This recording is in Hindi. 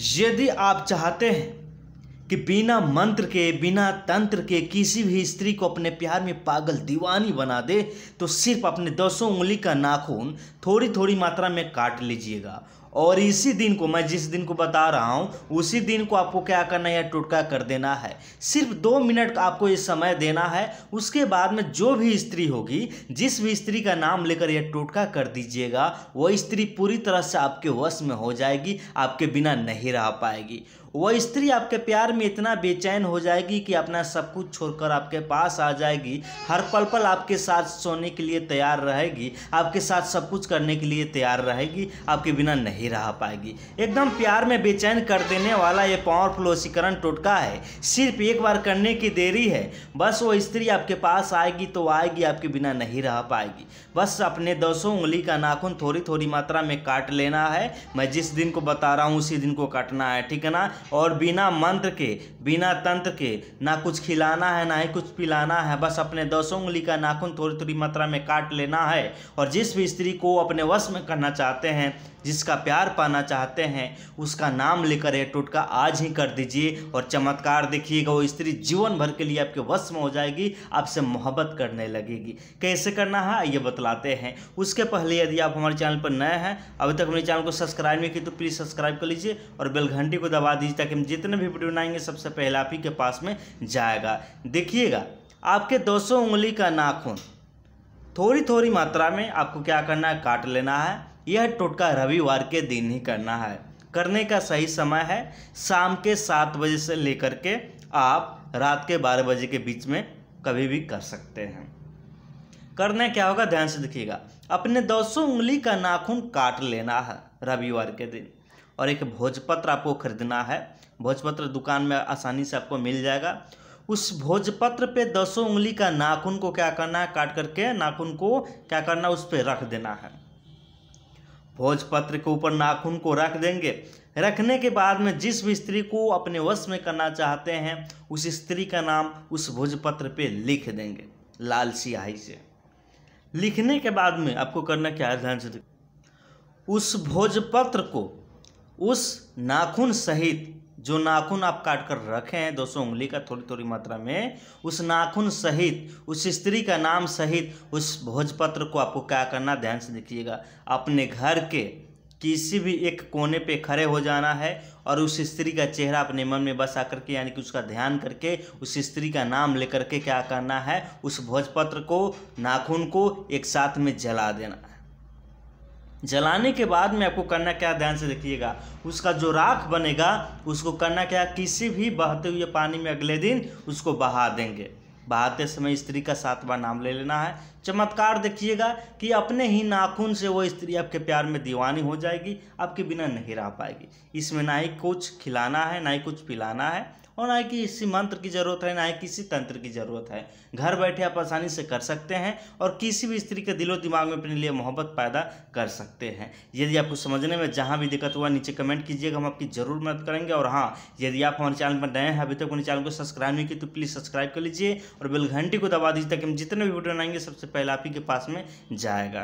यदि आप चाहते हैं कि बिना मंत्र के बिना तंत्र के किसी भी स्त्री को अपने प्यार में पागल दीवानी बना दे तो सिर्फ अपने दसों उंगली का नाखून थोड़ी थोड़ी मात्रा में काट लीजिएगा और इसी दिन को मैं जिस दिन को बता रहा हूँ उसी दिन को आपको क्या करना है टुटका कर देना है सिर्फ दो मिनट का आपको ये समय देना है उसके बाद में जो भी स्त्री होगी जिस भी स्त्री का नाम लेकर यह टुटका कर दीजिएगा वह स्त्री पूरी तरह से आपके वश में हो जाएगी आपके बिना नहीं रह पाएगी वह स्त्री आपके प्यार में इतना बेचैन हो जाएगी कि अपना सब कुछ छोड़कर आपके पास आ जाएगी हर पल पल आपके साथ सोने के लिए तैयार रहेगी आपके साथ सब कुछ करने के लिए तैयार रहेगी आपके बिना नहीं रह पाएगी एकदम प्यार में बेचैन कर देने वाला ये पावरफुल वशीकरण टोटका है सिर्फ एक बार करने की देरी है बस वो स्त्री आपके पास आएगी तो आएगी आपके बिना नहीं रह पाएगी बस अपने दसों उंगली का नाखून थोड़ी थोड़ी मात्रा में काट लेना है मैं जिस दिन को बता रहा हूँ उसी दिन को काटना है ठीक है ना और बिना मंत्र के बिना तंत्र के ना कुछ खिलाना है ना ही कुछ पिलाना है बस अपने दसों उंगली का नाखून थोड़ी थोड़ी मात्रा में काट लेना है और जिस भी स्त्री को अपने वश में करना चाहते हैं जिसका प्यार पाना चाहते हैं उसका नाम लेकर यह टोटका आज ही कर दीजिए और चमत्कार देखिएगा वो स्त्री जीवन भर के लिए आपके वश में हो जाएगी आपसे मोहब्बत करने लगेगी कैसे करना है ये बतलाते हैं उसके पहले यदि आप हमारे चैनल पर नए हैं अभी तक मेरे चैनल को सब्सक्राइब नहीं की तो प्लीज़ सब्सक्राइब कर लीजिए और बेलघंटी को दबा दीजिए अभी तक हम जितने भी वीडियो बनाएंगे सबसे पहले आप ही के पास में जाएगा देखिएगा आपके दोस्तों उंगली का नाखून थोड़ी थोड़ी मात्रा में आपको क्या करना है काट लेना है यह टोटका रविवार के दिन ही करना है करने का सही समय है शाम के सात बजे से लेकर के आप रात के बारह बजे के बीच में कभी भी कर सकते हैं करने क्या होगा ध्यान से देखिएगा अपने दोस्तों उंगली का नाखून काट लेना है रविवार के दिन और एक भोजपत्र आपको खरीदना है भोजपत्र दुकान में आसानी से आपको मिल जाएगा उस भोजपत्र पे दसों उंगली का नाखून को क्या करना है काट करके नाखून को क्या करना है उस पर रख देना है भोजपत्र के ऊपर नाखून को रख देंगे रखने के बाद में जिस भी स्त्री को अपने वश में करना चाहते हैं उस स्त्री का नाम उस भोजपत्र पे लिख देंगे लाल सियाही से लिखने के बाद में आपको करना क्या है ध्यान से उस भोजपत्र को उस नाखून सहित जो नाखून आप काट कर रखे हैं दोस्तों उंगली का थोड़ी थोड़ी मात्रा में उस नाखून सहित उस स्त्री का नाम सहित उस भोजपत्र को आपको क्या करना ध्यान से देखिएगा अपने घर के किसी भी एक कोने पे खड़े हो जाना है और उस स्त्री का चेहरा अपने मन में बसा करके यानी कि उसका ध्यान करके उस स्त्री का नाम लेकर के क्या करना है उस भोजपत्र को नाखून को एक साथ में जला देना जलाने के बाद में आपको करना क्या ध्यान से देखिएगा उसका जो राख बनेगा उसको करना क्या किसी भी बहते हुए पानी में अगले दिन उसको बहा देंगे बहाते समय स्त्री का सातवां नाम ले लेना है चमत्कार देखिएगा कि अपने ही नाखून से वो स्त्री आपके प्यार में दीवानी हो जाएगी आपके बिना नहीं रह पाएगी इसमें ना ही कुछ खिलाना है ना ही कुछ पिलाना है और ना ही इसी मंत्र की ज़रूरत है ना ही किसी तंत्र की ज़रूरत है घर बैठे आप आसानी से कर सकते हैं और किसी भी स्त्री के दिलो दिमाग में अपने लिए मोहब्बत पैदा कर सकते हैं यदि आपको समझने में जहाँ भी दिक्कत हुआ नीचे कमेंट कीजिएगा हम आपकी ज़रूर मदद करेंगे और हाँ यदि आप हमारे चैनल पर नए हैं अभी तक अपने चैनल को सब्सक्राइब नहीं की तो प्लीज़ सब्सक्राइब कर लीजिए और बेलघंटी घंटी को दबा दीजिए ताकि हम जितने भी वीडियो बनाएंगे सबसे पहले आप ही के पास में जाएगा